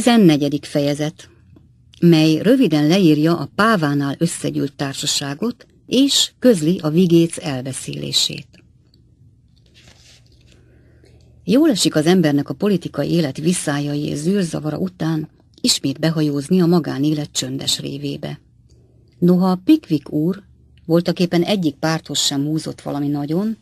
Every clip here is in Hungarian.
14. fejezet, mely röviden leírja a pávánál összegyűlt társaságot, és közli a vigéc elveszélését. Jól esik az embernek a politikai élet visszájai és zűrzavara után ismét behajózni a magánélet csöndes révébe. Noha a Pikvik úr voltaképpen egyik párthoz sem húzott valami nagyon,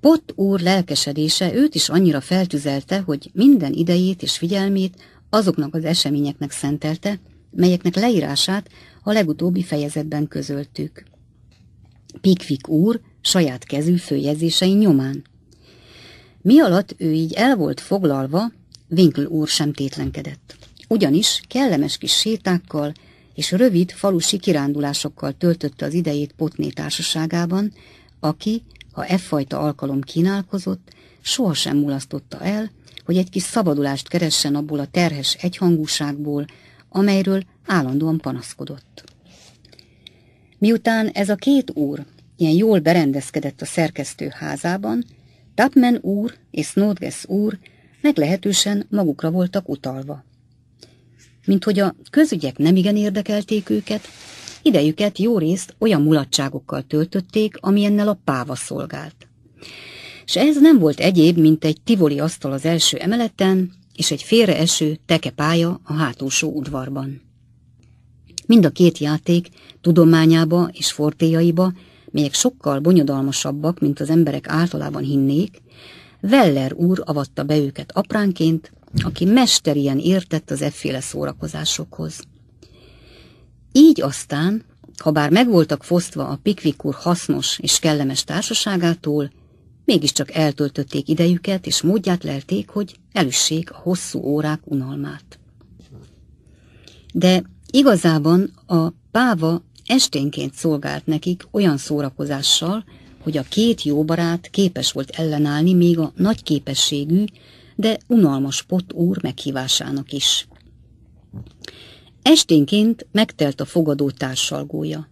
Pott úr lelkesedése őt is annyira feltüzelte, hogy minden idejét és figyelmét azoknak az eseményeknek szentelte, melyeknek leírását a legutóbbi fejezetben közöltük. Pikvik úr saját kezű főjegyzései nyomán. Mi alatt ő így el volt foglalva, Winkl úr sem tétlenkedett. Ugyanis kellemes kis sétákkal és rövid falusi kirándulásokkal töltötte az idejét Potné társaságában, aki, ha e fajta alkalom kínálkozott, sohasem mulasztotta el, hogy egy kis szabadulást keressen abból a terhes egyhangúságból, amelyről állandóan panaszkodott. Miután ez a két úr ilyen jól berendezkedett a szerkesztő házában, Tapman úr és Snodges úr meglehetősen magukra voltak utalva. Mint hogy a közügyek nemigen érdekelték őket, idejüket jó részt olyan mulatságokkal töltötték, ami ennel a páva szolgált s ez nem volt egyéb, mint egy tivoli asztal az első emeleten, és egy félreeső tekepálya a hátulsó udvarban. Mind a két játék tudományába és fortéjaiba, melyek sokkal bonyodalmasabbak, mint az emberek általában hinnék, Weller úr avatta be őket apránként, aki mesterien értett az efféle szórakozásokhoz. Így aztán, ha bár megvoltak fosztva a Pikvik úr hasznos és kellemes társaságától, mégiscsak eltöltötték idejüket, és módját lelték, hogy elüssék a hosszú órák unalmát. De igazában a páva esténként szolgált nekik olyan szórakozással, hogy a két jó barát képes volt ellenállni még a nagy képességű, de unalmas pot úr meghívásának is. Esténként megtelt a fogadó társalgója,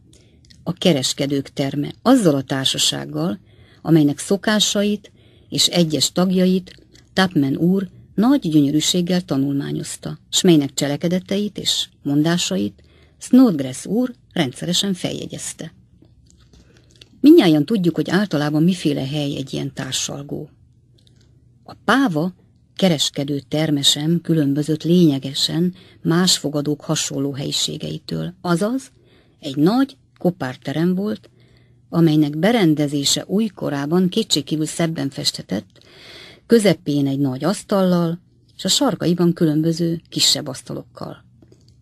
a kereskedők terme azzal a társasággal, amelynek szokásait és egyes tagjait Tapman úr nagy gyönyörűséggel tanulmányozta, s melynek cselekedeteit és mondásait Snodgrass úr rendszeresen feljegyezte. Minnyáján tudjuk, hogy általában miféle hely egy ilyen társalgó. A páva kereskedő termesem különbözött lényegesen más fogadók hasonló helyiségeitől, azaz egy nagy kopárterem volt, amelynek berendezése újkorában kétségkívül szebben festetett, közepén egy nagy asztallal, és a sarkaiban különböző kisebb asztalokkal.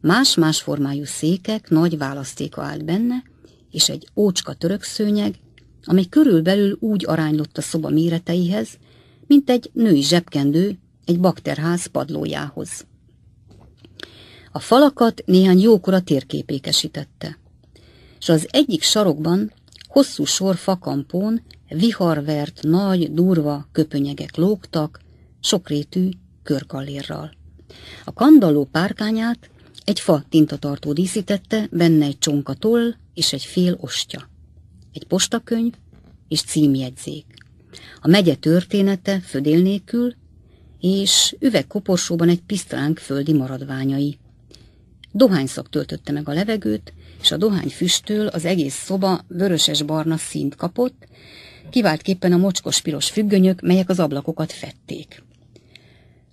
Más-más formájú székek nagy választéka állt benne, és egy ócska török szőnyeg, amely körülbelül úgy aránylott a szoba méreteihez, mint egy női zsebkendő egy bakterház padlójához. A falakat néhány jókora térképékesítette, és az egyik sarokban Hosszú sor fakampón viharvert, nagy, durva köpönyegek lógtak, sokrétű körkallérral. A kandalló párkányát egy fa tintatartó díszítette, benne egy csonka toll és egy fél ostya. Egy postakönyv és címjegyzék. A megye története födél nélkül, és üvegkoporsóban egy pisztránk földi maradványai. Dohányszak töltötte meg a levegőt, és a dohány füstől az egész szoba vöröses-barna színt kapott, kiváltképpen a mocskos-piros függönyök, melyek az ablakokat fették.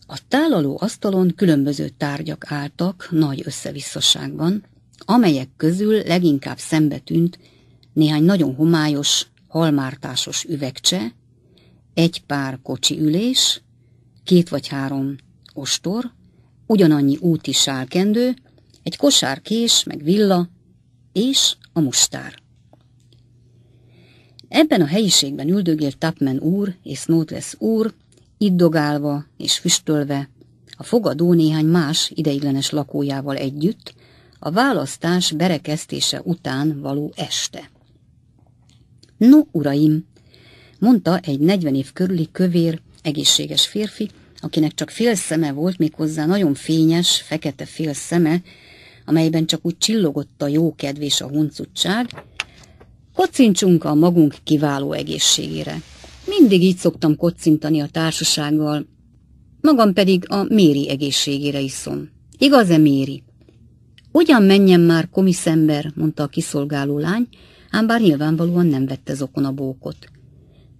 A tálaló asztalon különböző tárgyak álltak nagy összevisszaságban, amelyek közül leginkább szembe tűnt néhány nagyon homályos, halmártásos üvegcse, egy pár kocsi ülés, két vagy három ostor, ugyanannyi úti sálkendő, egy kosár kés, meg villa, és a mustár. Ebben a helyiségben üldögél Tapman úr és Snowdress úr, iddogálva és füstölve, a fogadó néhány más ideiglenes lakójával együtt, a választás berekeztése után való este. No, uraim, mondta egy 40 év körüli kövér, egészséges férfi, akinek csak fél szeme volt, méghozzá nagyon fényes, fekete fél szeme, amelyben csak úgy csillogott a jókedv és a huncutság, kocincsunk a magunk kiváló egészségére. Mindig így szoktam kocintani a társasággal, magam pedig a Méri egészségére iszom. Igaz-e, Méri? Ugyan menjen már, komiszember, mondta a kiszolgáló lány, ám bár nyilvánvalóan nem vette zokon a bókot.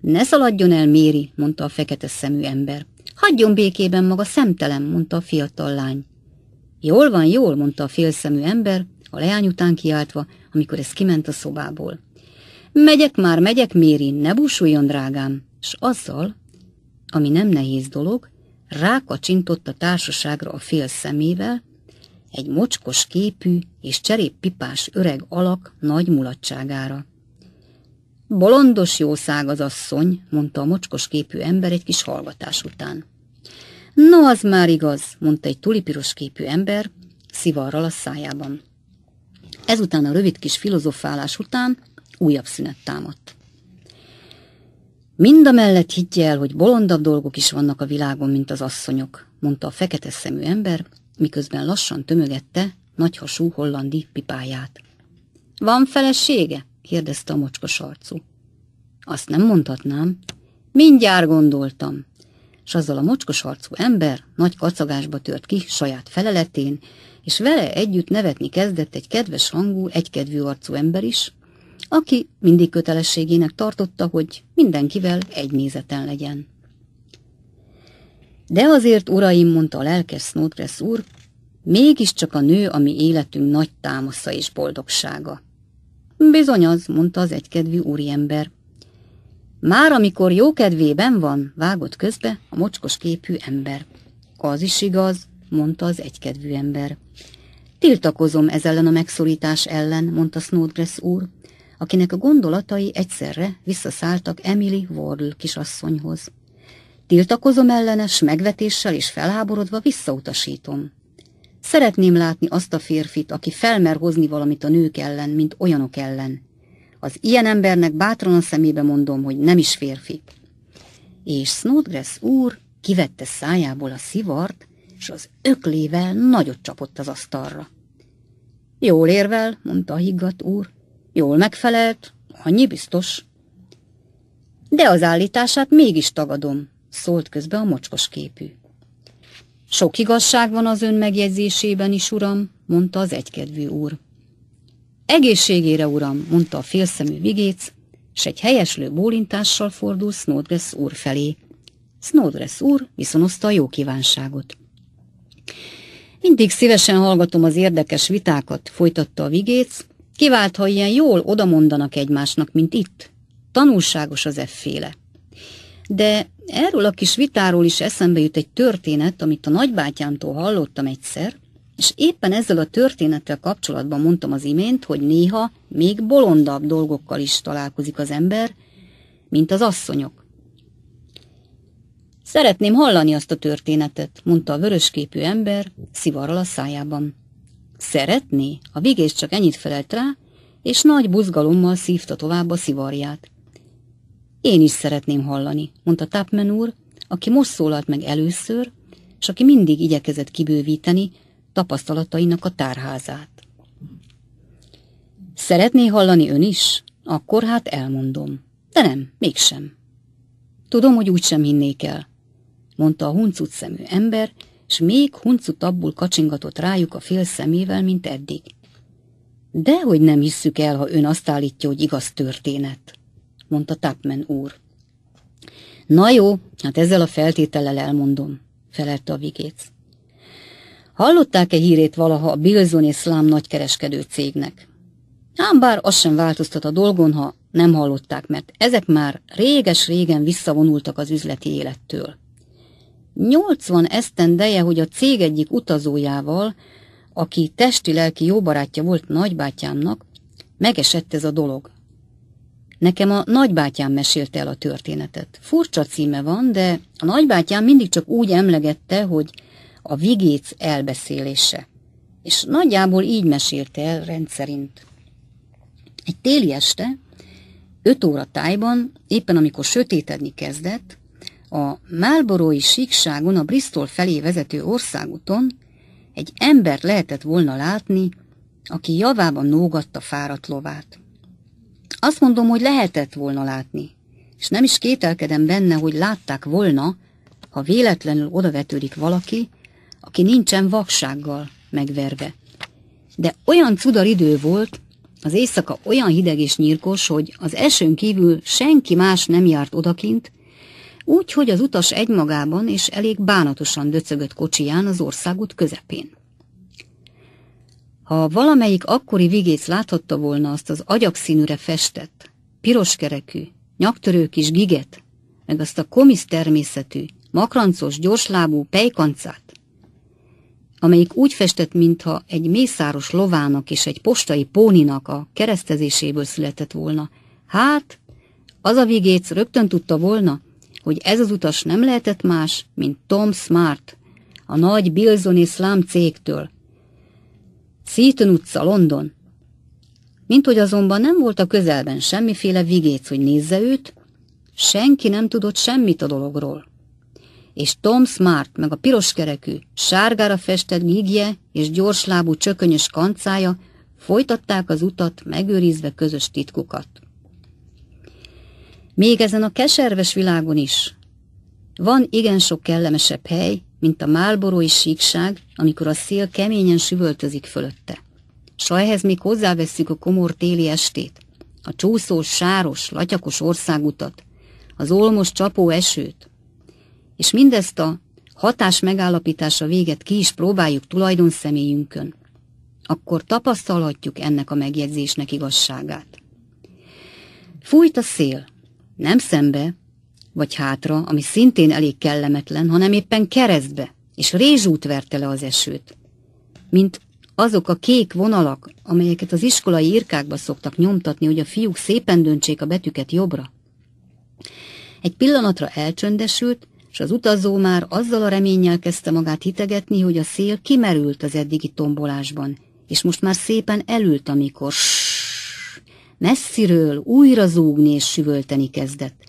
Ne szaladjon el, Méri, mondta a fekete szemű ember. Hagyjon békében maga szemtelen, mondta a fiatal lány. Jól van, jól, mondta a félszemű ember, a leány után kiáltva, amikor ez kiment a szobából. Megyek már, megyek, Mérin, ne búsuljon, drágám! S azzal, ami nem nehéz dolog, rákacsintott a társaságra a fél szemével, egy mocskos képű és cseréppipás öreg alak nagy mulatságára. Bolondos jószág az asszony, mondta a mocskos képű ember egy kis hallgatás után. No, az már igaz, mondta egy tulipiros képű ember, szivarral a szájában. Ezután a rövid kis filozofálás után újabb szünet támadt. Mind a mellett higgy el, hogy bolondabb dolgok is vannak a világon, mint az asszonyok, mondta a fekete szemű ember, miközben lassan tömögette nagyhasú hollandi pipáját. Van felesége? kérdezte a mocskos arcú. Azt nem mondhatnám. Mindjárt gondoltam, és azzal a mocskos arcú ember nagy kacagásba tört ki saját feleletén, és vele együtt nevetni kezdett egy kedves hangú, egykedvű arcú ember is, aki mindig kötelességének tartotta, hogy mindenkivel egy nézeten legyen. De azért, uraim, mondta a lelkes Snowdress úr, mégiscsak a nő a mi életünk nagy támasza és boldogsága. Bizony az, mondta az egykedvű úriember, már amikor jókedvében van, vágott közbe a mocskos képű ember. Az is igaz, mondta az egykedvű ember. Tiltakozom ez ellen a megszorítás ellen, mondta Snodgrass úr, akinek a gondolatai egyszerre visszaszálltak Emily Wardle kisasszonyhoz. Tiltakozom ellenes megvetéssel és felháborodva visszautasítom. Szeretném látni azt a férfit, aki felmer hozni valamit a nők ellen, mint olyanok ellen. Az ilyen embernek bátran a szemébe mondom, hogy nem is férfi. És Snodgrass úr kivette szájából a szivart, és az öklével nagyot csapott az asztalra. Jól érvel, mondta a higgadt úr. Jól megfelelt, annyi biztos. De az állítását mégis tagadom, szólt közbe a mocskos képű. Sok igazság van az ön megjegyzésében is, uram, mondta az egykedvű úr. Egészségére, uram, mondta a félszemű vigéc, s egy helyeslő bólintással fordul Snowdress úr felé. Snowdress úr viszonozta a jó kívánságot. Mindig szívesen hallgatom az érdekes vitákat, folytatta a vigéc, kivált, ha ilyen jól odamondanak egymásnak, mint itt. Tanulságos az efféle. De erről a kis vitáról is eszembe jut egy történet, amit a nagybátyámtól hallottam egyszer, és éppen ezzel a történettel kapcsolatban mondtam az imént, hogy néha még bolondabb dolgokkal is találkozik az ember, mint az asszonyok. Szeretném hallani azt a történetet, mondta a vörösképű ember szivarral a szájában. Szeretné? A vigész csak ennyit felelt rá, és nagy buzgalommal szívta tovább a szivarját. Én is szeretném hallani, mondta Tapman úr, aki most szólalt meg először, és aki mindig igyekezett kibővíteni, tapasztalatainak a tárházát. Szeretné hallani ön is? Akkor hát elmondom. De nem, mégsem. Tudom, hogy úgysem hinnék el, mondta a huncut szemű ember, s még huncutabbul kacsingatott rájuk a fél szemével, mint eddig. Dehogy nem hisszük el, ha ön azt állítja, hogy igaz történet, mondta Tapman úr. Na jó, hát ezzel a feltétellel elmondom, felelte a vigéc. Hallották-e hírét valaha a Bilzon és szlám nagykereskedő cégnek? Ám bár az sem változtat a dolgon, ha nem hallották, mert ezek már réges-régen visszavonultak az üzleti élettől. 80 esztendeje, hogy a cég egyik utazójával, aki testi-lelki jó barátja volt nagybátyámnak, megesett ez a dolog. Nekem a nagybátyám mesélte el a történetet. Furcsa címe van, de a nagybátyám mindig csak úgy emlegette, hogy a vigéc elbeszélése. És nagyjából így mesélte el rendszerint. Egy téli este, öt óra tájban, éppen amikor sötétedni kezdett, a Málborói síkságon, a Bristol felé vezető országúton egy embert lehetett volna látni, aki javában nógatta fáradt lovát. Azt mondom, hogy lehetett volna látni, és nem is kételkedem benne, hogy látták volna, ha véletlenül odavetődik valaki, aki nincsen vaksággal megverve. De olyan cudar idő volt, az éjszaka olyan hideg és nyírkos, hogy az esőn kívül senki más nem járt odakint, úgy, hogy az utas egymagában és elég bánatosan döcögött kocsiján az országút közepén. Ha valamelyik akkori vigész láthatta volna azt az agyakszínűre festett, piroskerekű, nyaktörő kis giget, meg azt a komisz természetű, makrancos, gyorslábú pejkancát, amelyik úgy festett, mintha egy mészáros lovának és egy postai póninak a keresztezéséből született volna. Hát, az a vigéc rögtön tudta volna, hogy ez az utas nem lehetett más, mint Tom Smart, a nagy Bilzoni Slam cégtől. Seaton utca, London. Mint hogy azonban nem volt a közelben semmiféle vigéc, hogy nézze őt, senki nem tudott semmit a dologról és Tom Smart meg a piros kerekű, sárgára festett gigje és gyorslábú csökönyös kancája folytatták az utat, megőrizve közös titkukat. Még ezen a keserves világon is van igen sok kellemesebb hely, mint a málborói síkság, amikor a szél keményen süvöltözik fölötte. S ehhez még hozzáveszünk a komor téli estét, a csúszós, sáros, latyakos országutat, az olmos csapó esőt, és mindezt a hatás megállapítása véget ki is próbáljuk személyünkön, akkor tapasztalhatjuk ennek a megjegyzésnek igazságát. Fújt a szél, nem szembe, vagy hátra, ami szintén elég kellemetlen, hanem éppen keresztbe, és rézsút verte le az esőt. Mint azok a kék vonalak, amelyeket az iskolai irkákba szoktak nyomtatni, hogy a fiúk szépen döntsék a betűket jobbra. Egy pillanatra elcsöndesült, és az utazó már azzal a reménnyel kezdte magát hitegetni, hogy a szél kimerült az eddigi tombolásban, és most már szépen elült, amikor ssss, messziről újra zúgni és süvölteni kezdett.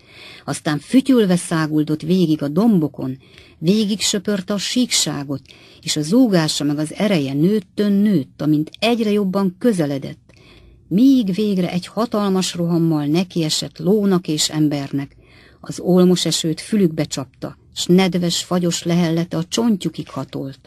Aztán fütyülve száguldott végig a dombokon, végig söpörte a síkságot, és a zúgása meg az ereje nőttön nőtt, amint egyre jobban közeledett míg végre egy hatalmas rohammal nekiesett lónak és embernek. Az olmos esőt fülükbe csapta, s nedves, fagyos lehellete a csontjukig hatolt.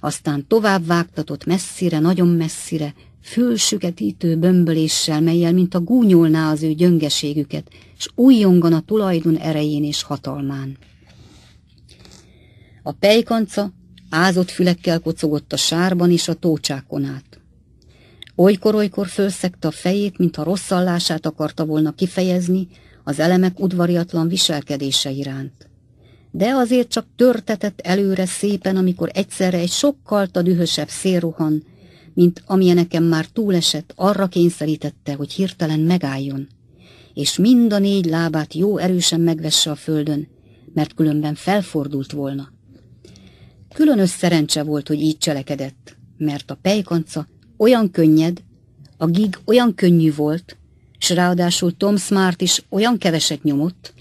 Aztán tovább vágtatott messzire, nagyon messzire, fülsüketítő bömböléssel, melyel mint a gúnyolná az ő gyöngeségüket, s újjongan a tulajdon erején és hatalmán. A pejkanca ázott fülekkel kocogott a sárban és a tócsákon át. Olykor-olykor fölszegte a fejét, mintha rosszallását akarta volna kifejezni az elemek udvariatlan viselkedése iránt de azért csak törtetett előre szépen, amikor egyszerre egy sokkal dühösebb szélruhan, mint amilyen nekem már túlesett, arra kényszerítette, hogy hirtelen megálljon, és mind a négy lábát jó erősen megvesse a földön, mert különben felfordult volna. Különös szerencse volt, hogy így cselekedett, mert a pejkanca olyan könnyed, a gig olyan könnyű volt, s ráadásul Tom Smart is olyan keveset nyomott,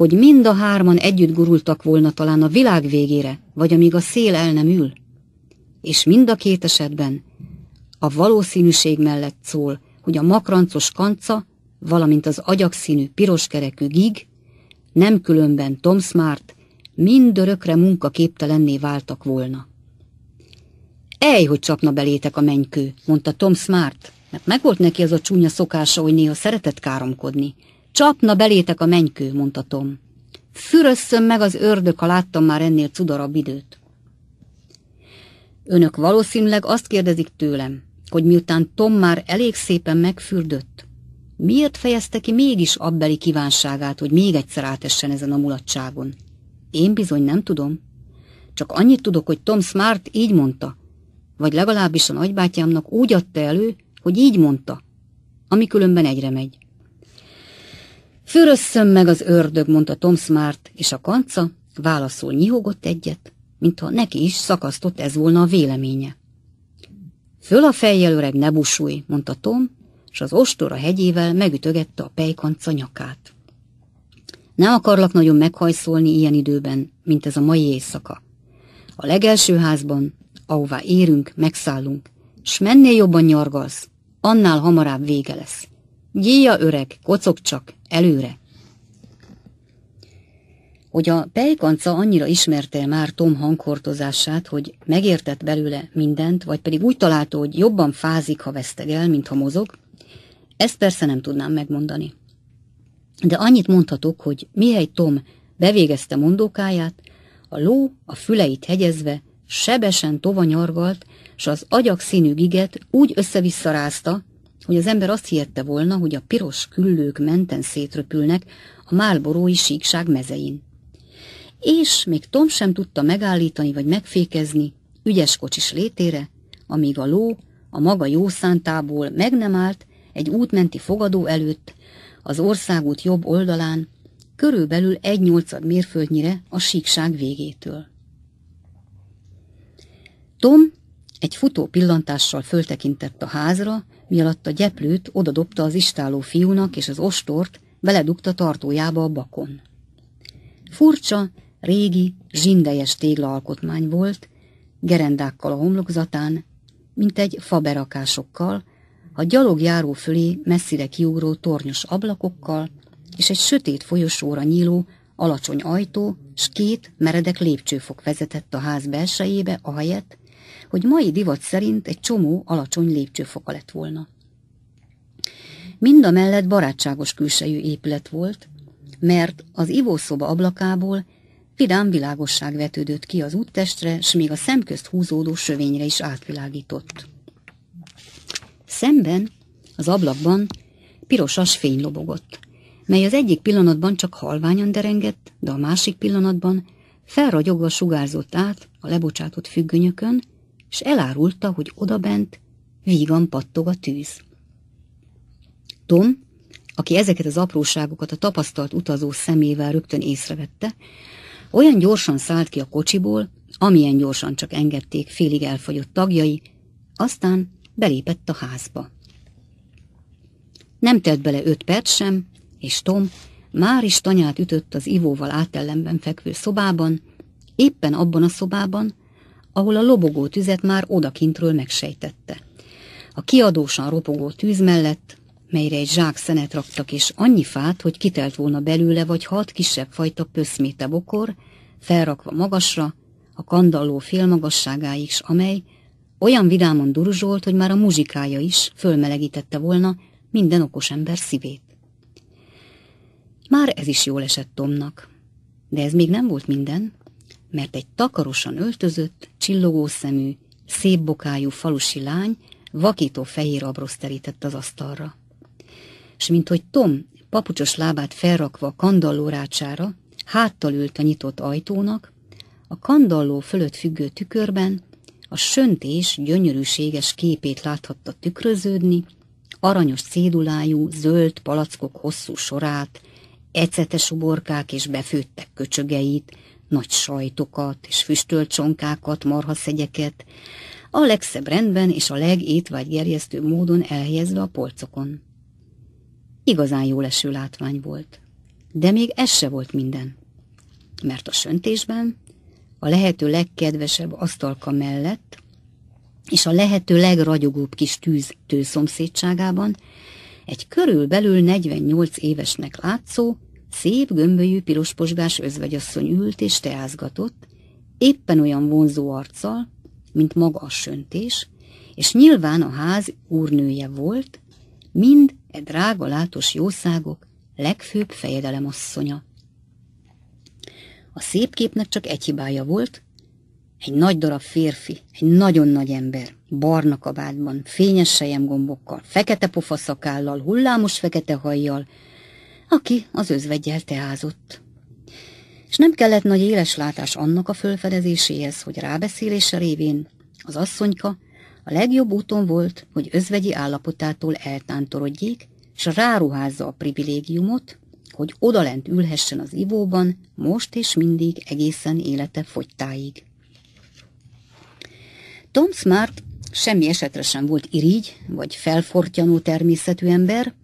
hogy mind a hárman együtt gurultak volna talán a világ végére, vagy amíg a szél el nem ül. És mind a két esetben a valószínűség mellett szól, hogy a makrancos kanca, valamint az agyakszínű piroskerekű gig, nem különben Tom Smart, mindörökre munkaképtelenné váltak volna. Ej, hogy csapna belétek a mennykő, mondta Tom Smart, mert megvolt neki ez a csúnya szokása, hogy néha szeretett káromkodni. Csapna belétek a mennykő, mondta Tom. Fürösszön meg az ördög, ha láttam már ennél cudarabb időt. Önök valószínűleg azt kérdezik tőlem, hogy miután Tom már elég szépen megfürdött, miért fejezte ki mégis abbeli kívánságát, hogy még egyszer átessen ezen a mulatságon? Én bizony nem tudom. Csak annyit tudok, hogy Tom Smart így mondta, vagy legalábbis a nagybátyámnak úgy adta elő, hogy így mondta, ami különben egyre megy. Fürösszön meg az ördög, mondta Tom Smart, és a kanca válaszul nyihogott egyet, mintha neki is szakasztott ez volna a véleménye. Föl a fejjel öreg, ne busulj, mondta Tom, és az ostora hegyével megütögette a pejkanca nyakát. Ne akarlak nagyon meghajszolni ilyen időben, mint ez a mai éjszaka. A legelső házban, ahová érünk, megszállunk, s mennél jobban nyargalsz, annál hamarabb vége lesz. Gyíja öreg, kocog csak, Előre! Hogy a pejkanca annyira ismerte már Tom hanghortozását, hogy megértett belőle mindent, vagy pedig úgy találta, hogy jobban fázik, ha el, mint ha mozog, ezt persze nem tudnám megmondani. De annyit mondhatok, hogy mihely Tom bevégezte mondókáját, a ló a füleit hegyezve sebesen tovanyargalt, s az agyak színű giget úgy össze hogy az ember azt hihette volna, hogy a piros küllők menten szétröpülnek a málborói síkság mezein. És még Tom sem tudta megállítani vagy megfékezni ügyes kocsis létére, amíg a ló a maga jó szántából meg nem állt egy útmenti fogadó előtt, az országút jobb oldalán, körülbelül egy nyolcad mérföldnyire a síkság végétől. Tom egy futó pillantással föltekintett a házra, mi alatt a gyeplőt odadobta az istáló fiúnak, és az ostort beledugta tartójába a bakon. Furcsa, régi, zsindejes téglaalkotmány volt, gerendákkal a homlokzatán, mint egy faberakásokkal, a gyalogjáró fölé messzire kiugró tornyos ablakokkal, és egy sötét folyosóra nyíló, alacsony ajtó, s két meredek lépcsőfok vezetett a ház belsejébe, ahelyett, hogy mai divat szerint egy csomó alacsony lépcsőfoka lett volna. Mind a mellett barátságos külsejű épület volt, mert az ivószoba ablakából vidám világosság vetődött ki az úttestre, s még a szemközt húzódó sövényre is átvilágított. Szemben, az ablakban pirosas fény lobogott, mely az egyik pillanatban csak halványan derengett, de a másik pillanatban felragyogva sugárzott át a lebocsátott függönyökön, és elárulta, hogy odabent vígan pattog a tűz. Tom, aki ezeket az apróságokat a tapasztalt utazó szemével rögtön észrevette, olyan gyorsan szállt ki a kocsiból, amilyen gyorsan csak engedték félig elfogyott tagjai, aztán belépett a házba. Nem telt bele öt perc sem, és Tom már is tanyát ütött az ivóval átellenben fekvő szobában, éppen abban a szobában, ahol a lobogó tüzet már odakintről megsejtette. A kiadósan ropogó tűz mellett, melyre egy zsák szenet raktak és annyi fát, hogy kitelt volna belőle vagy hat kisebb fajta pöszméte bokor, felrakva magasra, a kandalló félmagasságáig s amely olyan vidáman duruzsolt, hogy már a muzsikája is fölmelegítette volna minden okos ember szívét. Már ez is jól esett Tomnak, de ez még nem volt minden, mert egy takarosan öltözött, csillogó szemű, szép bokájú falusi lány vakító fehér abrosz terített az asztalra. És minthogy Tom papucsos lábát felrakva kandalló rácsára, háttal ült a nyitott ajtónak, a kandalló fölött függő tükörben a söntés gyönyörűséges képét láthatta tükröződni, aranyos cédulájú, zöld palackok hosszú sorát, ecetes uborkák és befőttek köcsögeit, nagy sajtokat és füstölt csonkákat, marhaszegyeket, a legszebb rendben és a legétvágygerjesztő módon elhelyezve a polcokon. Igazán jó leső látvány volt, de még ez se volt minden, mert a söntésben a lehető legkedvesebb asztalka mellett és a lehető legragyogóbb kis tűz tőszomszédságában egy körülbelül 48 évesnek látszó, Szép gömbölyű pirosposgás özvegyasszony ült és teázgatott, éppen olyan vonzó arccal, mint maga a söntés, és nyilván a ház úrnője volt, mind e drága látos jószágok legfőbb fejedelemasszonya. A szép képnek csak egy hibája volt, egy nagy darab férfi, egy nagyon nagy ember, barna kabádban, fényes sejemgombokkal, fekete pofaszakállal, hullámos fekete hajjal, aki az özvegyel teázott. És nem kellett nagy éles látás annak a fölfedezéséhez, hogy rábeszélése révén az asszonyka a legjobb úton volt, hogy özvegyi állapotától eltántorodjék, és ráruházza a privilégiumot, hogy odalent ülhessen az ivóban, most és mindig egészen élete fogytáig. Tom Smart semmi esetre sem volt irigy vagy felfortyanó természetű ember,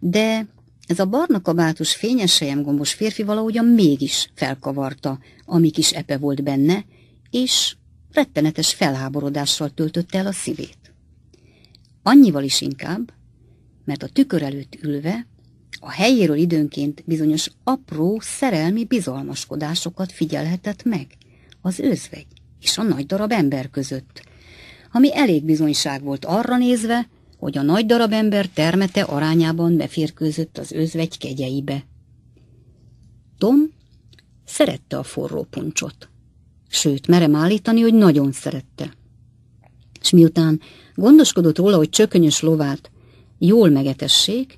de ez a barna kabátos, fényes gombos férfi valahogyan mégis felkavarta, ami kis epe volt benne, és rettenetes felháborodással töltötte el a szívét. Annyival is inkább, mert a tükör előtt ülve a helyéről időnként bizonyos apró szerelmi bizalmaskodásokat figyelhetett meg az őzvegy és a nagy darab ember között, ami elég bizonyság volt arra nézve, hogy a nagy darab ember termete arányában beférkőzött az özvegy kegyeibe. Tom szerette a forró puncsot. Sőt, merem állítani, hogy nagyon szerette. És miután gondoskodott róla, hogy csökönyös lovát jól megetessék,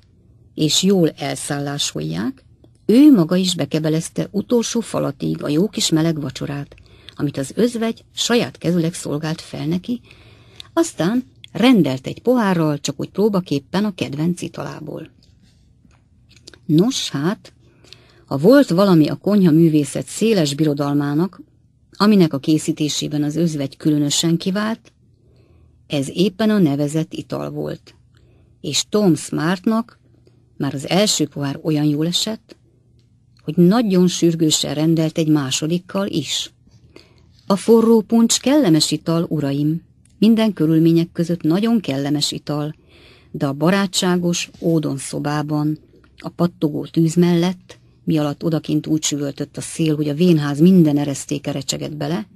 és jól elszállásolják, ő maga is bekebelezte utolsó falatig a jó kis meleg vacsorát, amit az özvegy saját kezüleg szolgált fel neki, aztán rendelt egy pohárral, csak úgy próbaképpen a kedvenc italából. Nos hát, ha volt valami a konyha művészet széles birodalmának, aminek a készítésében az özvegy különösen kivált, ez éppen a nevezett ital volt. És Tom Smartnak már az első pohár olyan jól esett, hogy nagyon sürgősen rendelt egy másodikkal is. A forró puncs kellemes ital, uraim, minden körülmények között nagyon kellemes ital, de a barátságos, ódon szobában, a pattogó tűz mellett, mi alatt odakint úgy süvöltött a szél, hogy a vénház minden eresztéke recsegett bele,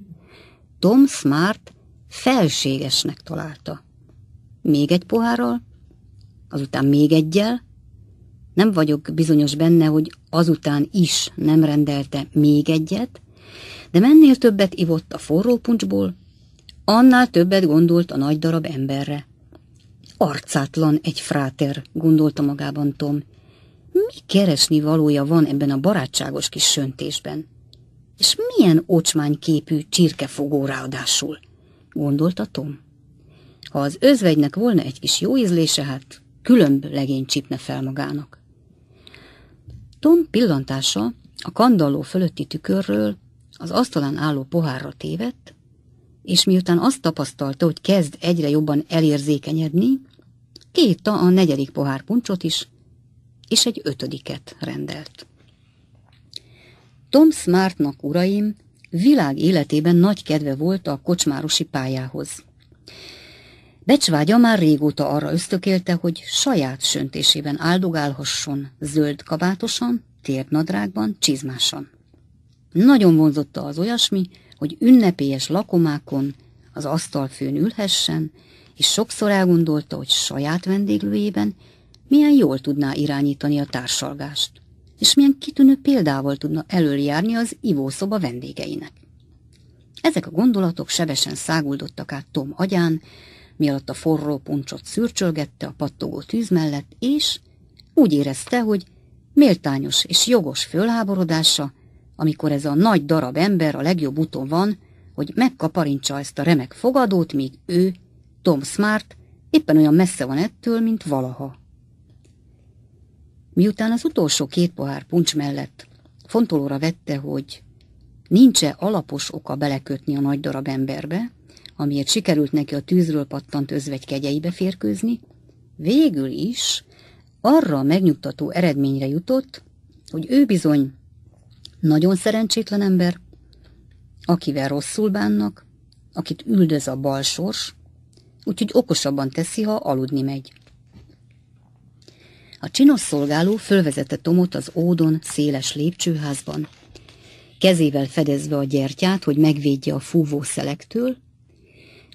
Tom Smart felségesnek találta. Még egy pohárral, azután még egyel, nem vagyok bizonyos benne, hogy azután is nem rendelte még egyet, de mennél többet ivott a forró puncsból, Annál többet gondolt a nagy darab emberre. Arcátlan egy fráter, gondolta magában Tom. Mi keresni valója van ebben a barátságos kis söntésben? És milyen ocsmányképű csirkefogó ráadásul, gondolta Tom. Ha az özvegynek volna egy kis jó ízlése, hát különb legény csípne fel magának. Tom pillantása a kandalló fölötti tükörről az asztalán álló pohárra tévedt, és miután azt tapasztalta, hogy kezd egyre jobban elérzékenyedni, kiitta a negyedik pohár puncsot is, és egy ötödiket rendelt. Tom Smartnak, uraim, világ életében nagy kedve volt a kocsmárosi pályához. Becsvágya már régóta arra ösztökélte, hogy saját söntésében áldogálhasson zöld kabátosan, térnadrágban, csizmásan. Nagyon vonzotta az olyasmi, hogy ünnepélyes lakomákon az asztalfőn ülhessen, és sokszor elgondolta, hogy saját vendéglőjében milyen jól tudná irányítani a társalgást, és milyen kitűnő példával tudna előjárni az ivószoba vendégeinek. Ezek a gondolatok sebesen száguldottak át Tom agyán, mi alatt a forró puncsot szürcsölgette a pattogó tűz mellett, és úgy érezte, hogy méltányos és jogos fölháborodása amikor ez a nagy darab ember a legjobb úton van, hogy megkaparintsa ezt a remek fogadót, míg ő, Tom Smart, éppen olyan messze van ettől, mint valaha. Miután az utolsó két pohár puncs mellett fontolóra vette, hogy nincs-e alapos oka belekötni a nagy darab emberbe, amiért sikerült neki a tűzről pattant özvegy kegyeibe férkőzni, végül is arra a megnyugtató eredményre jutott, hogy ő bizony nagyon szerencsétlen ember, akivel rosszul bánnak, akit üldöz a balsors, úgyhogy okosabban teszi, ha aludni megy. A csinos szolgáló fölvezette Tomot az ódon széles lépcsőházban, kezével fedezve a gyertyát, hogy megvédje a fúvó szelektől,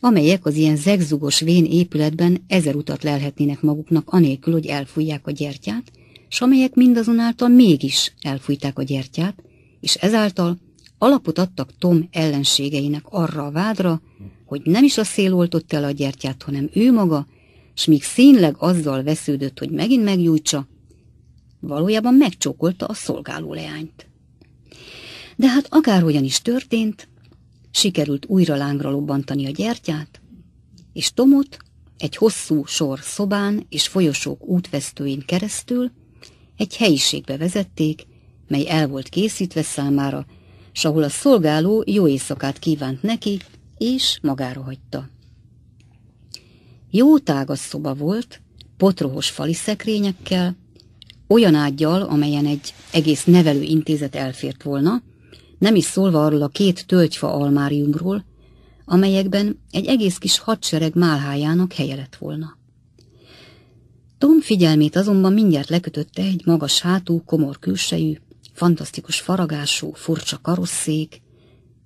amelyek az ilyen zegzugos vén épületben ezer utat lelhetnének maguknak anélkül, hogy elfújják a gyertyát, s amelyek mindazonáltal mégis elfújták a gyertyát, és ezáltal alapot adtak Tom ellenségeinek arra a vádra, hogy nem is a szél oltott el a gyertyát, hanem ő maga, s míg színleg azzal vesződött, hogy megint meggyújtsa, valójában megcsókolta a szolgáló leányt. De hát akárhogyan is történt, sikerült újra lángra lobbantani a gyertyát, és Tomot egy hosszú sor szobán és folyosók útvesztőin keresztül egy helyiségbe vezették, mely el volt készítve számára, s ahol a szolgáló jó éjszakát kívánt neki, és magára hagyta. Jó tágas szoba volt, potrohos fali szekrényekkel, olyan ágyjal, amelyen egy egész nevelő intézet elfért volna, nem is szólva arról a két töltyfa almáriumról, amelyekben egy egész kis hadsereg málhájának helye lett volna. Tom figyelmét azonban mindjárt lekötötte egy magas hátú, komor külsejű, fantasztikus faragású, furcsa karosszék,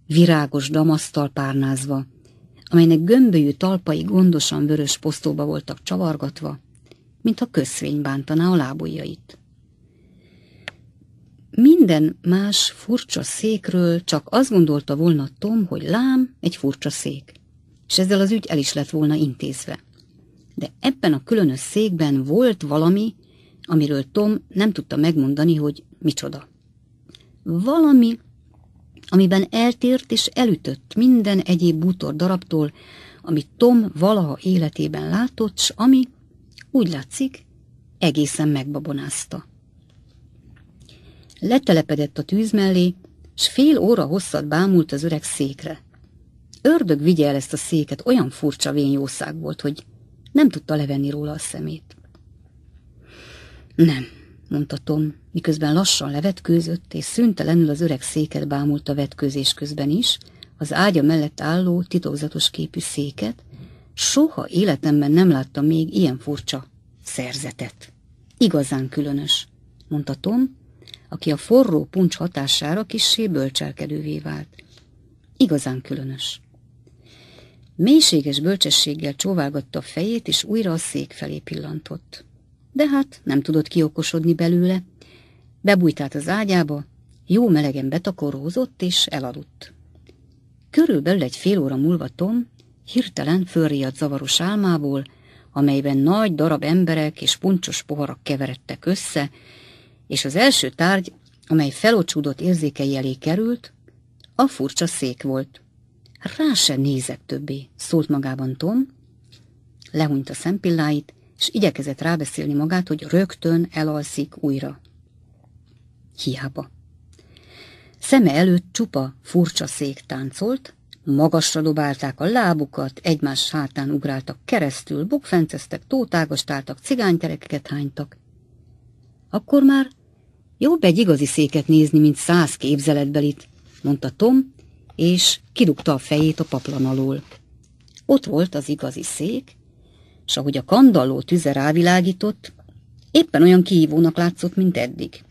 virágos damasztal párnázva, amelynek gömbölyű talpai gondosan vörös posztóba voltak csavargatva, mintha köszvény bántaná a lábujjait. Minden más furcsa székről csak azt gondolta volna Tom, hogy lám egy furcsa szék, és ezzel az ügy el is lett volna intézve. De ebben a különös székben volt valami, amiről Tom nem tudta megmondani, hogy micsoda valami, amiben eltért és elütött minden egyéb bútor darabtól, amit Tom valaha életében látott, s ami, úgy látszik, egészen megbabonázta. Letelepedett a tűz mellé, s fél óra hosszat bámult az öreg székre. Ördög vigye el ezt a széket, olyan furcsa vényjószág volt, hogy nem tudta levenni róla a szemét. Nem, mondta Tom, miközben lassan levetkőzött, és szüntelenül az öreg széket bámult a vetkőzés közben is, az ágya mellett álló, titokzatos képű széket, soha életemben nem látta még ilyen furcsa szerzetet. Igazán különös, mondta Tom, aki a forró puncs hatására kissé bölcselkedővé vált. Igazán különös. Mélységes bölcsességgel csóválgatta a fejét, és újra a szék felé pillantott de hát nem tudott kiokosodni belőle. Bebújtált az ágyába, jó melegen betakorózott és elaludt. Körülbelül egy fél óra múlva Tom hirtelen fölriadt zavaros álmából, amelyben nagy darab emberek és puncsos poharak keveredtek össze, és az első tárgy, amely felocsúdott érzékei elé került, a furcsa szék volt. Rá se nézett többé, szólt magában Tom, lehúnyt a szempilláit, és igyekezett rábeszélni magát, hogy rögtön elalszik újra. Hiába. Szeme előtt csupa, furcsa szék táncolt, magasra dobálták a lábukat, egymás hátán ugráltak keresztül, bukfenceztek, tótágastáltak, cigánykerekeket hánytak. Akkor már jobb egy igazi széket nézni, mint száz képzeletbelit, mondta Tom, és kidugta a fejét a paplan alól. Ott volt az igazi szék, s ahogy a kandalló tüze rávilágított, éppen olyan kihívónak látszott, mint eddig.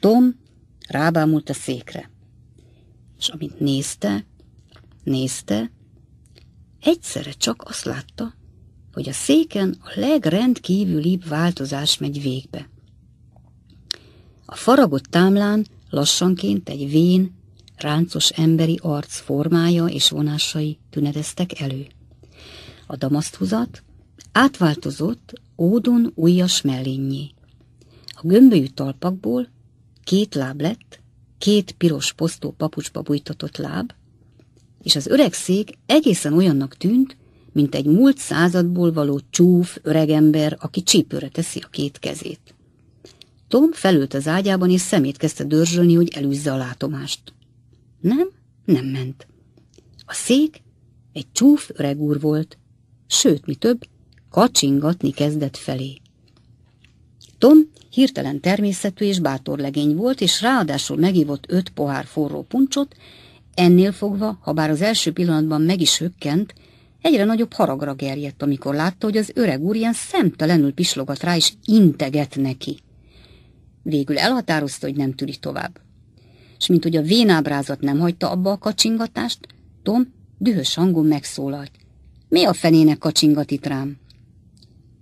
Tom rábámult a székre, és amint nézte, nézte, egyszerre csak azt látta, hogy a széken a legrendkívülibb változás megy végbe. A faragott támlán lassanként egy vén, ráncos emberi arc formája és vonásai tünedeztek elő. A damaszthuzat Átváltozott ódon újas mellényé. A gömbölyű talpakból két láb lett, két piros posztó papucsba bújtatott láb, és az öreg szék egészen olyannak tűnt, mint egy múlt századból való csúf öregember, aki csípőre teszi a két kezét. Tom felült az ágyában, és szemét kezdte dörzsölni, hogy elűzze a látomást. Nem, nem ment. A szék egy csúf öreg úr volt, sőt, mi több, kacsingatni kezdett felé. Tom hirtelen természetű és bátor legény volt, és ráadásul megívott öt pohár forró puncsot, ennél fogva, ha bár az első pillanatban meg is hökkent, egyre nagyobb haragra gerjedt, amikor látta, hogy az öreg úr ilyen szemtelenül pislogat rá, és integet neki. Végül elhatározta, hogy nem tűri tovább. És mint hogy a vénábrázat nem hagyta abba a kacsingatást, Tom dühös hangon megszólalt. Mi a fenének kacsingat itt rám?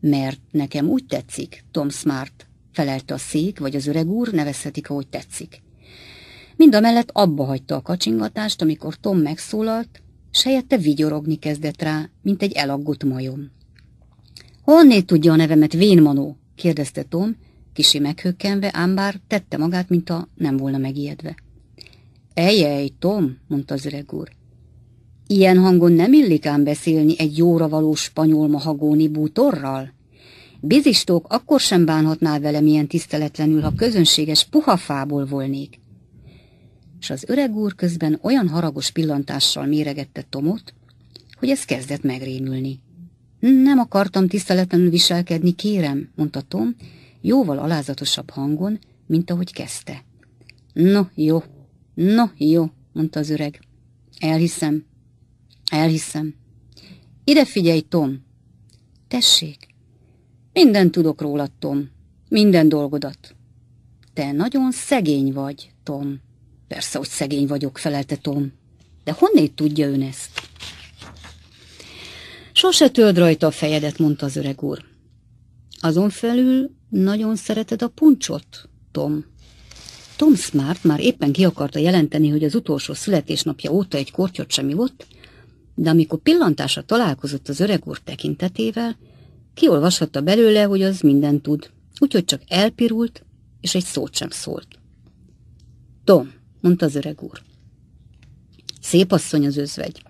mert nekem úgy tetszik, Tom Smart, felelte a szék, vagy az öreg úr, nevezhetik, ahogy tetszik. Mind a mellett abba hagyta a kacsingatást, amikor Tom megszólalt, s helyette vigyorogni kezdett rá, mint egy elaggott majom. Honnét tudja a nevemet, vénmanó? kérdezte Tom, kisi meghökkenve, ám bár tette magát, mint a nem volna megijedve. Ejjjj, Tom, mondta az öreg úr. Ilyen hangon nem illik ám beszélni egy jóra való spanyol mahagóni bútorral? Bizistók akkor sem bánhatnál vele milyen tiszteletlenül, ha közönséges puha fából volnék. És az öreg úr közben olyan haragos pillantással méregette Tomot, hogy ez kezdett megrémülni. Nem akartam tiszteletlenül viselkedni, kérem, mondta Tom, jóval alázatosabb hangon, mint ahogy kezdte. No, jó, no, jó, mondta az öreg. Elhiszem, elhiszem. Ide figyelj, Tom! Tessék! Minden tudok rólad, Tom. Minden dolgodat. Te nagyon szegény vagy, Tom. Persze, hogy szegény vagyok, felelte Tom. De honnét tudja ön ezt? Sose töld rajta a fejedet, mondta az öreg úr. Azon felül nagyon szereted a puncsot, Tom. Tom Smart már éppen ki akarta jelenteni, hogy az utolsó születésnapja óta egy kortyot sem volt, de amikor pillantása találkozott az öreg úr tekintetével, Kiolvashatta belőle, hogy az mindent tud, úgyhogy csak elpirult, és egy szót sem szólt. Tom, mondta az öreg úr. Szép asszony az özvegy.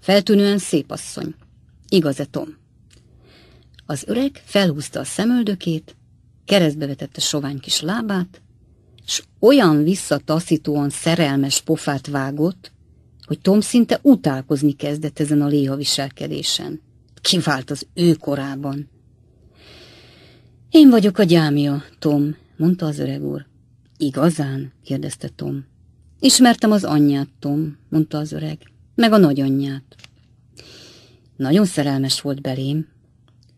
Feltűnően szép asszony. Igaz-e, Tom? Az öreg felhúzta a szemöldökét, keresztbe vetette sovány kis lábát, s olyan visszataszítóan szerelmes pofát vágott, hogy Tom szinte utálkozni kezdett ezen a léha viselkedésen kivált az ő korában. Én vagyok a gyámja, Tom, mondta az öreg úr. Igazán? kérdezte Tom. Ismertem az anyját, Tom, mondta az öreg, meg a nagyanyját. Nagyon szerelmes volt belém.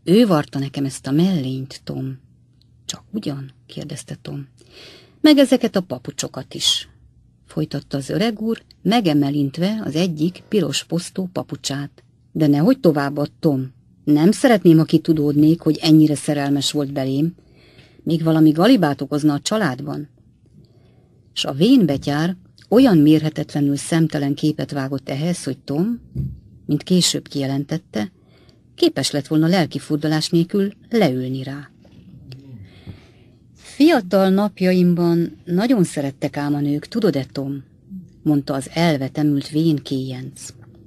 Ő varta nekem ezt a mellényt, Tom. Csak ugyan? kérdezte Tom. Meg ezeket a papucsokat is, folytatta az öreg úr, megemelintve az egyik piros posztó papucsát. De nehogy továbbadtom. Nem szeretném, aki tudódnék, hogy ennyire szerelmes volt belém. Még valami galibát okozna a családban. S a betyár olyan mérhetetlenül szemtelen képet vágott ehhez, hogy Tom, mint később kijelentette, képes lett volna lelki furdalás nélkül leülni rá. Fiatal napjaimban nagyon szerettek ám a nők, tudod-e, Tom? mondta az elvetemült vén kéjenc.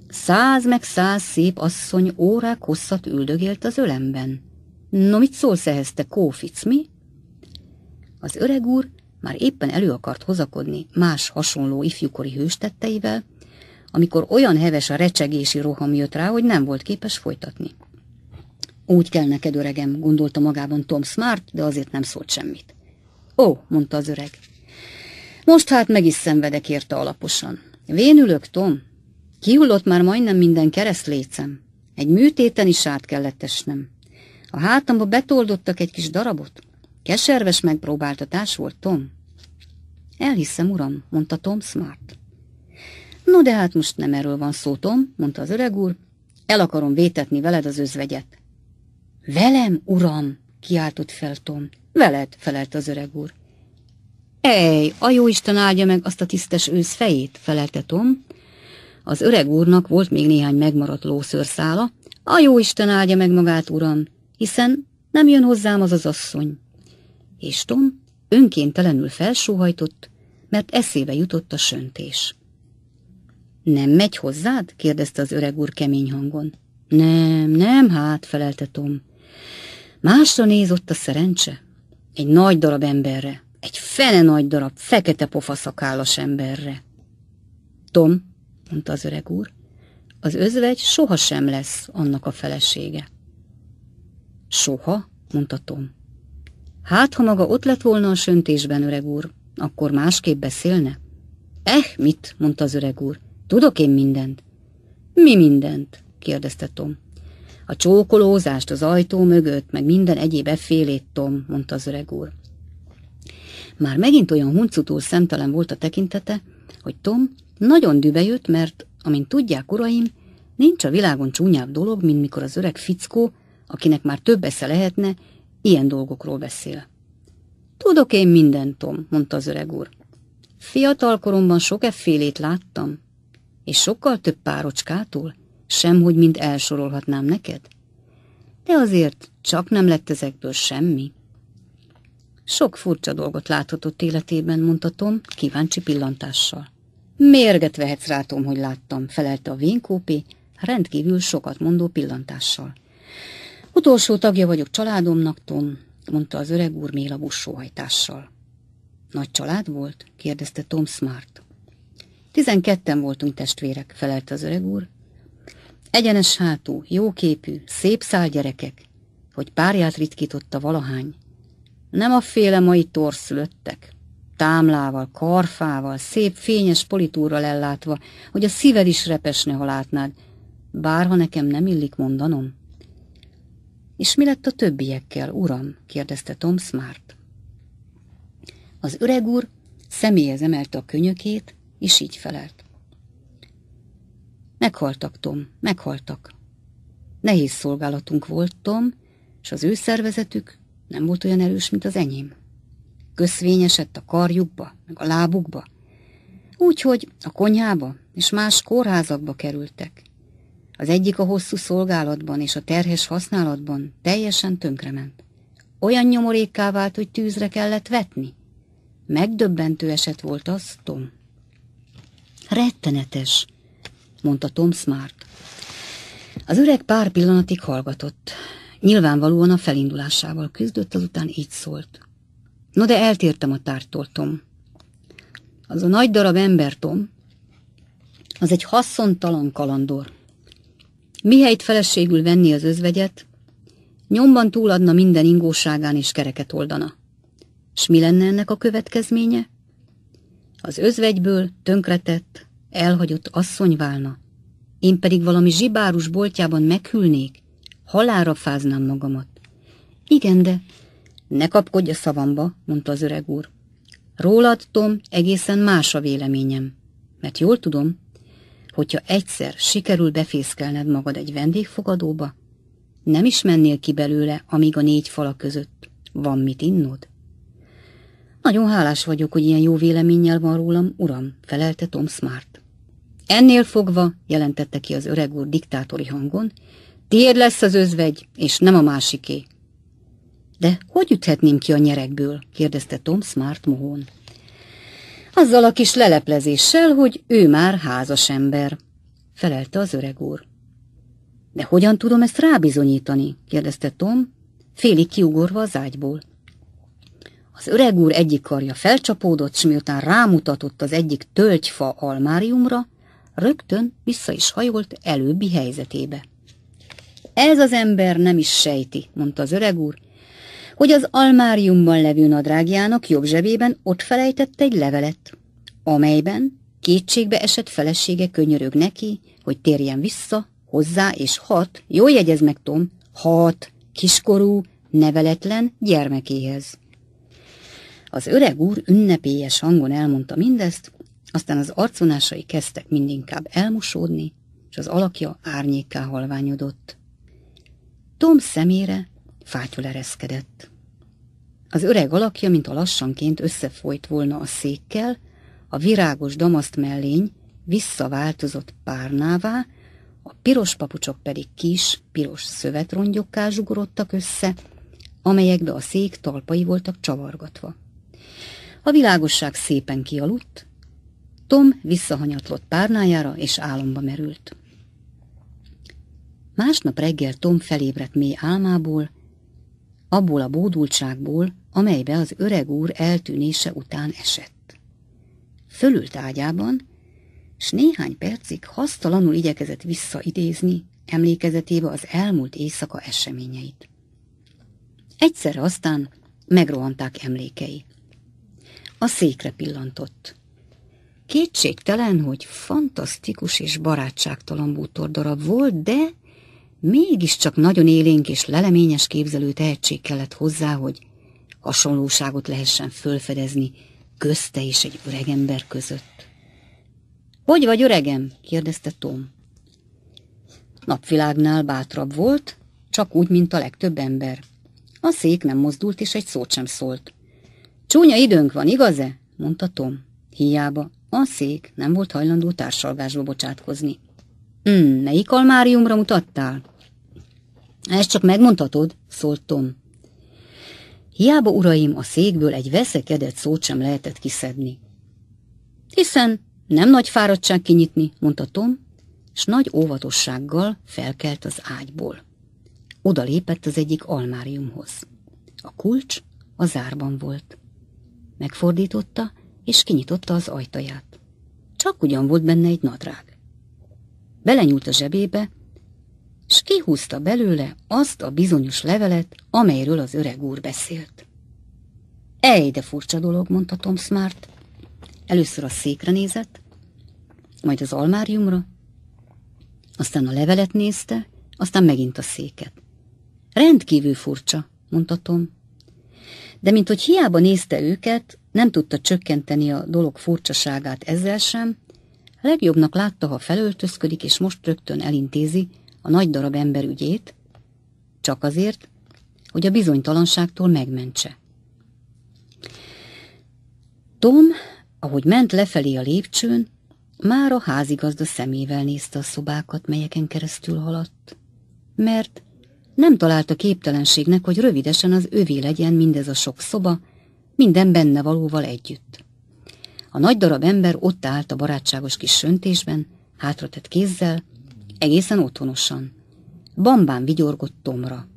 Száz meg száz szép asszony órák hosszat üldögélt az ölemben. No, mit szólsz ehhez, te kófic, mi? Az öreg úr már éppen elő akart hozakodni más hasonló ifjúkori hőstetteivel, amikor olyan heves a recsegési roham jött rá, hogy nem volt képes folytatni. Úgy kell neked, öregem, gondolta magában Tom Smart, de azért nem szólt semmit. Ó, mondta az öreg. Most hát meg is szenvedek érte alaposan. Vénülök, Tom, Kihullott már majdnem minden keresztlécem. Egy műtéten is át kellett esnem. A hátamba betoldottak egy kis darabot. Keserves megpróbáltatás volt, Tom. Elhiszem, uram, mondta Tom Smart. No, de hát most nem erről van szó, Tom, mondta az öreg úr. El akarom vétetni veled az özvegyet. Velem, uram, kiáltott fel Tom. Veled, felelt az öreg úr. Ej, a jó Isten áldja meg azt a tisztes ősz fejét, felelte Tom, az öreg úrnak volt még néhány megmaradt lószőrszála. A jó Isten áldja meg magát, uram, hiszen nem jön hozzám az az asszony. És Tom önkéntelenül felsóhajtott, mert eszébe jutott a söntés. Nem megy hozzád? kérdezte az öreg úr kemény hangon. Nem, nem, hát, felelte Tom. Másra nézott a szerencse. Egy nagy darab emberre, egy fene nagy darab, fekete pofaszakállas emberre. Tom, mondta az öreg úr, az özvegy sohasem lesz annak a felesége. Soha, mondta Tom. Hát, ha maga ott lett volna a söntésben, öreg úr, akkor másképp beszélne? Eh, mit, mondta az öreg úr, tudok én mindent. Mi mindent? kérdezte Tom. A csókolózást az ajtó mögött, meg minden egyéb effélét, Tom, mondta az öreg úr. Már megint olyan huncutól szemtelen volt a tekintete, hogy Tom nagyon dübe jött, mert, amint tudják, uraim, nincs a világon csúnyább dolog, mint mikor az öreg fickó, akinek már több esze lehetne, ilyen dolgokról beszél. Tudok én mindent, Tom, mondta az öreg úr. Fiatal koromban sok félét láttam, és sokkal több párocskától, hogy mind elsorolhatnám neked. De azért csak nem lett ezekből semmi. Sok furcsa dolgot láthatott életében, mondta Tom kíváncsi pillantással. Mérget vehetsz rátom, hogy láttam, felelte a vénkópi, rendkívül sokat mondó pillantással. Utolsó tagja vagyok családomnak, Tom, mondta az öreg úr méla bussóhajtással. Nagy család volt? kérdezte Tom Smart. Tizenketten voltunk testvérek, felelte az öreg úr. Egyenes hátú, jóképű, szép szál gyerekek, hogy párját ritkította valahány. Nem a féle mai torszülöttek támlával, karfával, szép fényes politúrral ellátva, hogy a szíved is repesne, ha látnád, bárha nekem nem illik mondanom. És mi lett a többiekkel, uram? kérdezte Tom Smart. Az öreg úr személyhez emelte a könyökét, és így felelt. Meghaltak, Tom, meghaltak. Nehéz szolgálatunk volt, Tom, és az ő szervezetük nem volt olyan erős, mint az enyém köszvényesett a karjukba, meg a lábukba. Úgyhogy a konyhába és más kórházakba kerültek. Az egyik a hosszú szolgálatban és a terhes használatban teljesen tönkrement. Olyan nyomorékká vált, hogy tűzre kellett vetni. Megdöbbentő eset volt az, Tom. Rettenetes, mondta Tom Smart. Az öreg pár pillanatig hallgatott. Nyilvánvalóan a felindulásával küzdött, azután így szólt. No de eltértem a tártól, Tom. Az a nagy darab ember, Tom, az egy haszontalan kalandor. Mihelyt feleségül venni az özvegyet, nyomban túladna minden ingóságán és kereket oldana. S mi lenne ennek a következménye? Az özvegyből tönkretett, elhagyott asszony válna. Én pedig valami zsibárus boltjában meghűlnék, halára fáznám magamat. Igen, de ne kapkodj a szavamba, mondta az öreg úr. Rólad, Tom, egészen más a véleményem. Mert jól tudom, hogyha egyszer sikerül befészkelned magad egy vendégfogadóba, nem is mennél ki belőle, amíg a négy fala között van mit innod. Nagyon hálás vagyok, hogy ilyen jó véleménnyel van rólam, uram, felelte Tom Smart. Ennél fogva, jelentette ki az öreg úr diktátori hangon, tiéd lesz az özvegy, és nem a másiké. De hogy üthetném ki a nyerekből? kérdezte Tom Smart mohón. Azzal a kis leleplezéssel, hogy ő már házas ember, felelte az öreg úr. De hogyan tudom ezt rábizonyítani? kérdezte Tom, félig kiugorva az ágyból. Az öreg úr egyik karja felcsapódott, s miután rámutatott az egyik tölgyfa almáriumra, rögtön vissza is hajolt előbbi helyzetébe. Ez az ember nem is sejti, mondta az öreg úr, hogy az almáriumban levő nadrágjának jobb zsebében ott felejtett egy levelet, amelyben kétségbe esett felesége könyörög neki, hogy térjen vissza hozzá, és hat, jól jegyez meg Tom, hat, kiskorú, neveletlen gyermekéhez. Az öreg úr ünnepélyes hangon elmondta mindezt, aztán az arconásai kezdtek mindinkább elmosódni, és az alakja árnyékká halványodott. Tom szemére fátyol ereszkedett. Az öreg alakja, mint a lassanként összefolyt volna a székkel, a virágos damaszt mellény visszaváltozott párnává, a piros papucsok pedig kis, piros szövetrongyokká zsugorodtak össze, amelyekbe a szék talpai voltak csavargatva. A világosság szépen kialudt, Tom visszahanyatlott párnájára és álomba merült. Másnap reggel Tom felébredt mély álmából, abból a bódultságból, amelybe az öreg úr eltűnése után esett. Fölült ágyában, s néhány percig hasztalanul igyekezett visszaidézni emlékezetébe az elmúlt éjszaka eseményeit. Egyszerre aztán megrohanták emlékei. A székre pillantott. Kétségtelen, hogy fantasztikus és barátságtalan bútordarab volt, de mégiscsak nagyon élénk és leleményes képzelő tehetség kellett hozzá, hogy hasonlóságot lehessen fölfedezni közte és egy öregember között. – Hogy vagy öregem? – kérdezte Tom. Napvilágnál bátrabb volt, csak úgy, mint a legtöbb ember. A szék nem mozdult, és egy szót sem szólt. – Csúnya időnk van, igaz-e? – mondta Tom. Hiába, a szék nem volt hajlandó társalgásba bocsátkozni. Hmm, melyik almáriumra mutattál? Ezt csak megmondhatod, szólt Tom. Hiába, uraim, a székből egy veszekedett szót sem lehetett kiszedni. Hiszen nem nagy fáradtság kinyitni, mondta Tom, s nagy óvatossággal felkelt az ágyból. Oda lépett az egyik almáriumhoz. A kulcs a zárban volt. Megfordította, és kinyitotta az ajtaját. Csak ugyan volt benne egy nadrág belenyúlt a zsebébe, s kihúzta belőle azt a bizonyos levelet, amelyről az öreg úr beszélt. Ej, de furcsa dolog, mondta Tom Smart. Először a székre nézett, majd az almáriumra, aztán a levelet nézte, aztán megint a széket. Rendkívül furcsa, mondta Tom. De mint hogy hiába nézte őket, nem tudta csökkenteni a dolog furcsaságát ezzel sem, Legjobbnak látta, ha felöltözködik, és most rögtön elintézi a nagy darab ember ügyét, csak azért, hogy a bizonytalanságtól megmentse. Tom, ahogy ment lefelé a lépcsőn, már a házigazda szemével nézte a szobákat, melyeken keresztül haladt, mert nem találta képtelenségnek, hogy rövidesen az övé legyen mindez a sok szoba, minden benne valóval együtt. A nagy darab ember ott állt a barátságos kis söntésben, hátratett kézzel, egészen otthonosan. Bambán vigyorgott Tomra.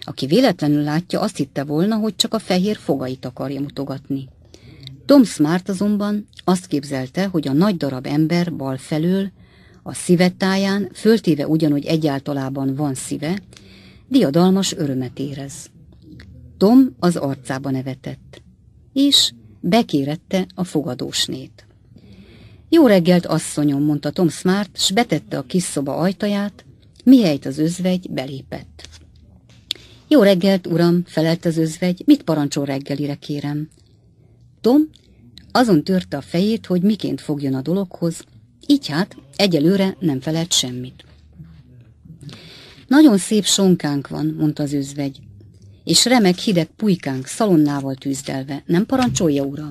Aki véletlenül látja, azt hitte volna, hogy csak a fehér fogait akarja mutogatni. Tom Smart azonban azt képzelte, hogy a nagy darab ember bal felől, a szívetáján, föltéve ugyanúgy egyáltalában van szíve, diadalmas örömet érez. Tom az arcába nevetett, és bekérette a fogadósnét. Jó reggelt, asszonyom, mondta Tom Smart, s betette a kis szoba ajtaját, mihelyt az özvegy belépett. Jó reggelt, uram, felelt az özvegy, mit parancsol reggelire, kérem? Tom azon törte a fejét, hogy miként fogjon a dologhoz, így hát egyelőre nem felelt semmit. Nagyon szép sonkánk van, mondta az özvegy és remek hideg pulykánk szalonnával tűzdelve, nem parancsolja, uram?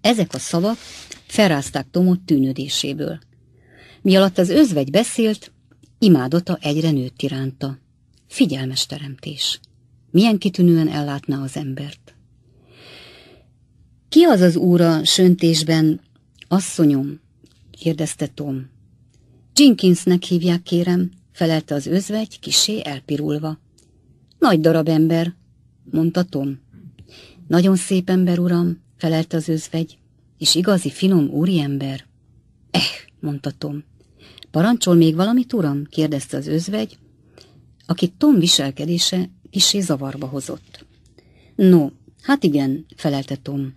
Ezek a szavak felrázták Tomot tűnődéséből. Mi alatt az özvegy beszélt, imádata egyre nőtt iránta. Figyelmes teremtés. Milyen kitűnően ellátná az embert. Ki az az úra söntésben, asszonyom? kérdezte Tom. Jenkinsnek hívják, kérem, felelte az özvegy, kisé elpirulva. Nagy darab ember, mondta Tom. Nagyon szép ember, uram, felelt az özvegy, és igazi finom úriember. Eh, mondta Tom. Parancsol még valamit, uram? kérdezte az özvegy, akit Tom viselkedése kisé zavarba hozott. No, hát igen, felelte Tom.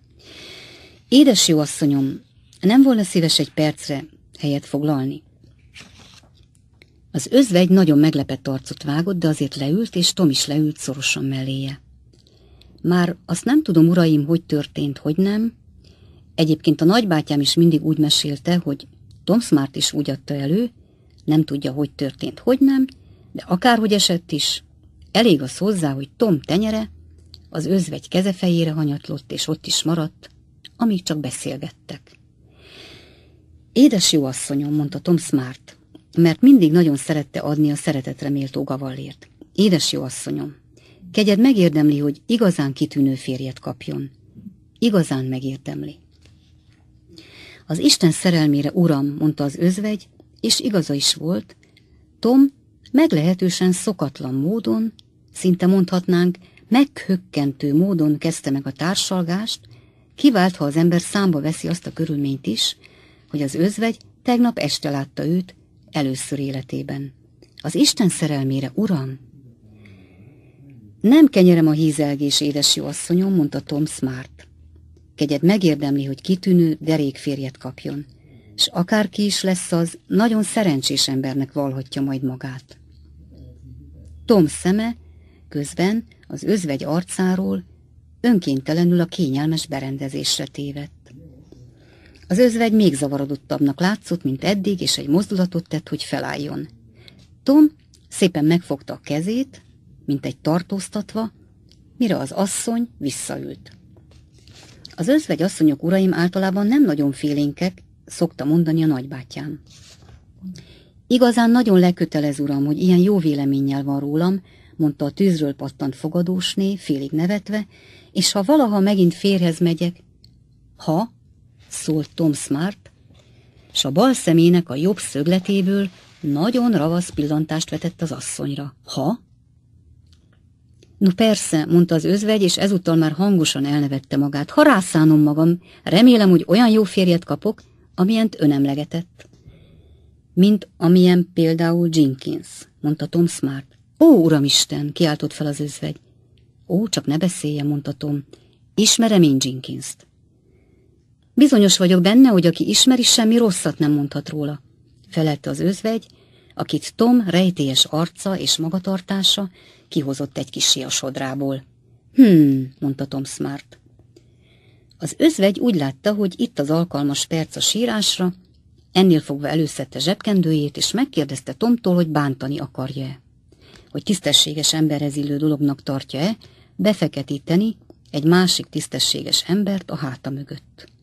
Édes jó asszonyom, nem volna szíves egy percre helyet foglalni. Az özvegy nagyon meglepett arcot vágott, de azért leült, és Tom is leült szorosan melléje. Már azt nem tudom, uraim, hogy történt, hogy nem. Egyébként a nagybátyám is mindig úgy mesélte, hogy Tom Smart is úgy adta elő, nem tudja, hogy történt, hogy nem, de akárhogy esett is, elég az hozzá, hogy Tom tenyere az özvegy kezefejére hanyatlott, és ott is maradt, amíg csak beszélgettek. Édes jó asszonyom, mondta Tom Smart, mert mindig nagyon szerette adni a szeretetre méltó gavallért. Édes jó asszonyom, kegyed megérdemli, hogy igazán kitűnő férjet kapjon. Igazán megérdemli. Az Isten szerelmére, uram, mondta az özvegy, és igaza is volt, Tom meglehetősen szokatlan módon, szinte mondhatnánk, meghökkentő módon kezdte meg a társalgást, kivált, ha az ember számba veszi azt a körülményt is, hogy az özvegy tegnap este látta őt először életében. Az Isten szerelmére, Uram! Nem kenyerem a hízelgés, édes jó asszonyom, mondta Tom Smart. Kegyed megérdemli, hogy kitűnő, derék férjet kapjon, s akárki is lesz az, nagyon szerencsés embernek valhatja majd magát. Tom szeme közben az özvegy arcáról önkéntelenül a kényelmes berendezésre tévedt. Az özvegy még zavarodottabbnak látszott, mint eddig, és egy mozdulatot tett, hogy felálljon. Tom szépen megfogta a kezét, mint egy tartóztatva, mire az asszony visszaült. Az özvegy asszonyok uraim általában nem nagyon félénkek, szokta mondani a nagybátyám. Igazán nagyon lekötelez, uram, hogy ilyen jó véleménnyel van rólam, mondta a tűzről pattant fogadósné, félig nevetve, és ha valaha megint férhez megyek, ha, szólt Tom Smart, és a bal szemének a jobb szögletéből nagyon ravasz pillantást vetett az asszonyra. Ha? No persze, mondta az özvegy, és ezúttal már hangosan elnevette magát. Ha rászánom magam, remélem, hogy olyan jó férjet kapok, amilyent önemlegetett. Mint amilyen például Jenkins, mondta Tom Smart. Ó, uramisten, kiáltott fel az özvegy. Ó, csak ne beszélje, mondta Tom. Ismerem én Jenkins-t. Bizonyos vagyok benne, hogy aki ismeri, semmi rosszat nem mondhat róla, felelte az özvegy, akit Tom rejtélyes arca és magatartása kihozott egy kis a sodrából. Hmm, mondta Tom Smart. Az özvegy úgy látta, hogy itt az alkalmas perc a sírásra, ennél fogva előszette zsebkendőjét, és megkérdezte Tomtól, hogy bántani akarja-e. Hogy tisztességes emberhez illő dolognak tartja-e, befeketíteni egy másik tisztességes embert a háta mögött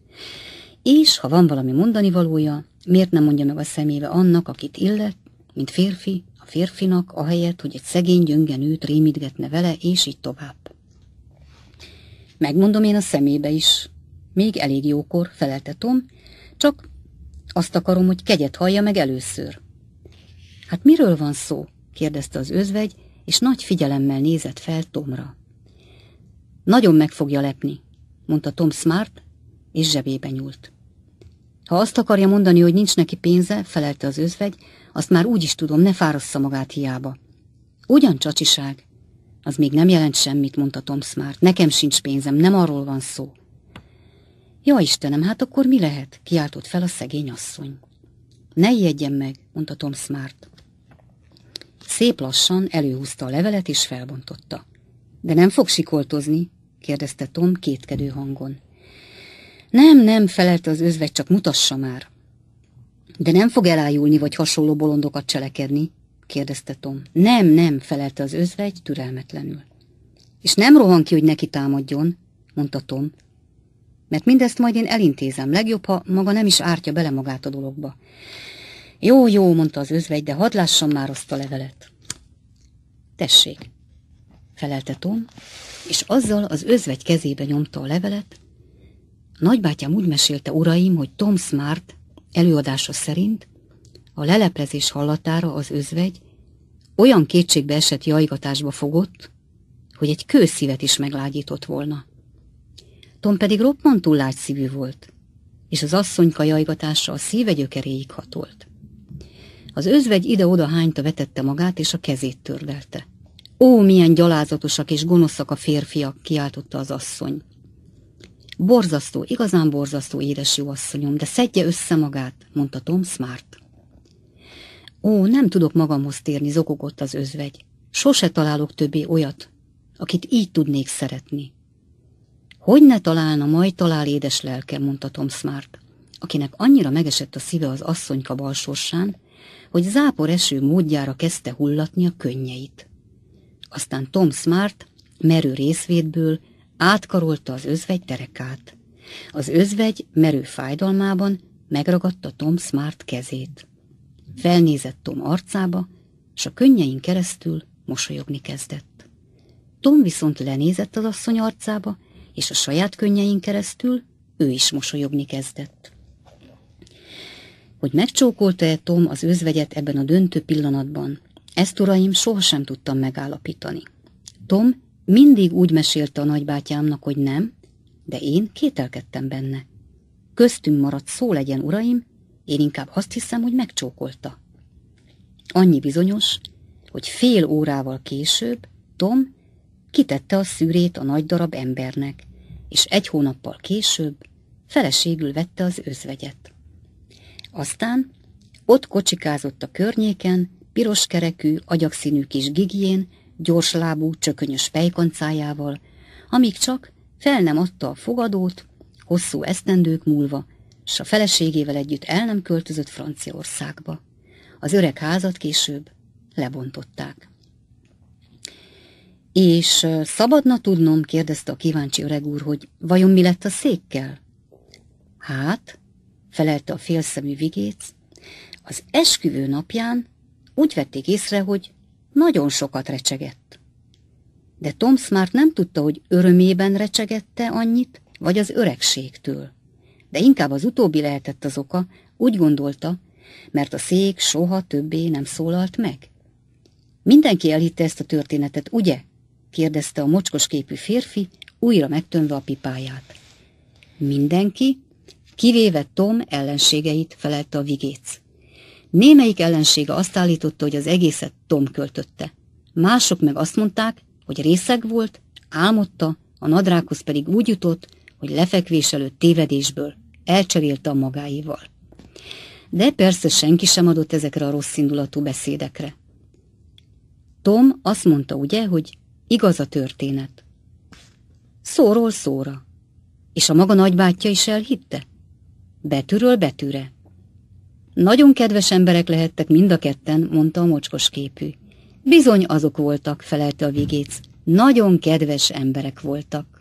és ha van valami mondani valója, miért nem mondja meg a szemébe annak, akit illet, mint férfi, a férfinak, ahelyett, hogy egy szegény gyöngen őt rémítgetne vele, és így tovább. Megmondom én a szemébe is. Még elég jókor, felelte Tom, csak azt akarom, hogy kegyet hallja meg először. Hát miről van szó? kérdezte az özvegy, és nagy figyelemmel nézett fel Tomra. Nagyon meg fogja lepni, mondta Tom Smart, és zsebébe nyúlt. Ha azt akarja mondani, hogy nincs neki pénze, felelte az özvegy, azt már úgy is tudom, ne fárassza magát hiába. Ugyan csacsiság? Az még nem jelent semmit, mondta Tom Smart. Nekem sincs pénzem, nem arról van szó. Ja, Istenem, hát akkor mi lehet? Kiáltott fel a szegény asszony. Ne ijedjen meg, mondta Tom Smart. Szép lassan előhúzta a levelet és felbontotta. De nem fog sikoltozni? kérdezte Tom kétkedő hangon. Nem, nem, felelte az özvegy, csak mutassa már. De nem fog elájulni, vagy hasonló bolondokat cselekedni? kérdezte Tom. Nem, nem, felelte az özvegy türelmetlenül. És nem rohan ki, hogy neki támadjon, mondta Tom, mert mindezt majd én elintézem, legjobb, ha maga nem is ártja bele magát a dologba. Jó, jó, mondta az özvegy, de hadd lássam már azt a levelet. Tessék, felelte Tom, és azzal az özvegy kezébe nyomta a levelet, Nagybátyám úgy mesélte, uraim, hogy Tom Smart előadása szerint a leleplezés hallatára az özvegy olyan kétségbe esett jajgatásba fogott, hogy egy kőszívet is meglágyított volna. Tom pedig roppantú lágyszívű volt, és az asszonyka jajgatása a szíve gyökeréig hatolt. Az özvegy ide-oda hányta vetette magát, és a kezét tördelte. Ó, milyen gyalázatosak és gonoszak a férfiak, kiáltotta az asszony. Borzasztó, igazán borzasztó, édes jó asszonyom, de szedje össze magát, mondta Tom Smart. Ó, nem tudok magamhoz térni, zokogott az özvegy. Sose találok többé olyat, akit így tudnék szeretni. Hogy ne találna, majd talál édes lelke, mondta Tom Smart, akinek annyira megesett a szíve az asszonyka balsorsán, hogy zápor eső módjára kezdte hullatni a könnyeit. Aztán Tom Smart merő részvédből átkarolta az özvegy derekát. Az özvegy merő fájdalmában megragadta Tom Smart kezét. Felnézett Tom arcába, és a könnyein keresztül mosolyogni kezdett. Tom viszont lenézett az asszony arcába, és a saját könnyein keresztül ő is mosolyogni kezdett. Hogy megcsókolta-e Tom az özvegyet ebben a döntő pillanatban, ezt uraim sohasem tudtam megállapítani. Tom mindig úgy mesélte a nagybátyámnak, hogy nem, de én kételkedtem benne. Köztünk maradt szó legyen, uraim, én inkább azt hiszem, hogy megcsókolta. Annyi bizonyos, hogy fél órával később Tom kitette a szűrét a nagy darab embernek, és egy hónappal később feleségül vette az özvegyet. Aztán ott kocsikázott a környéken, piros kerekű, agyagszínű kis gigién, gyorslábú, csökönyös fejkancájával, amíg csak fel nem adta a fogadót, hosszú esztendők múlva, s a feleségével együtt el nem költözött Franciaországba. Az öreg házat később lebontották. És szabadna tudnom, kérdezte a kíváncsi öreg úr, hogy vajon mi lett a székkel? Hát, felelte a félszemű vigéc, az esküvő napján úgy vették észre, hogy nagyon sokat recsegett. De Tom már nem tudta, hogy örömében recsegette annyit, vagy az öregségtől. De inkább az utóbbi lehetett az oka, úgy gondolta, mert a szék soha többé nem szólalt meg. Mindenki elhitte ezt a történetet, ugye? kérdezte a mocskos képű férfi, újra megtönve a pipáját. Mindenki, kivéve Tom ellenségeit felelte a vigéc. Némelyik ellensége azt állította, hogy az egészet Tom költötte. Mások meg azt mondták, hogy részeg volt, álmodta, a nadrághoz pedig úgy jutott, hogy lefekvés előtt tévedésből elcserélte a magáival. De persze senki sem adott ezekre a rosszindulatú beszédekre. Tom azt mondta, ugye, hogy igaz a történet. Szóról szóra. És a maga nagybátyja is elhitte? Betűről betűre. Nagyon kedves emberek lehettek mind a ketten, mondta a mocskos képű. Bizony azok voltak, felelte a vigéc. Nagyon kedves emberek voltak.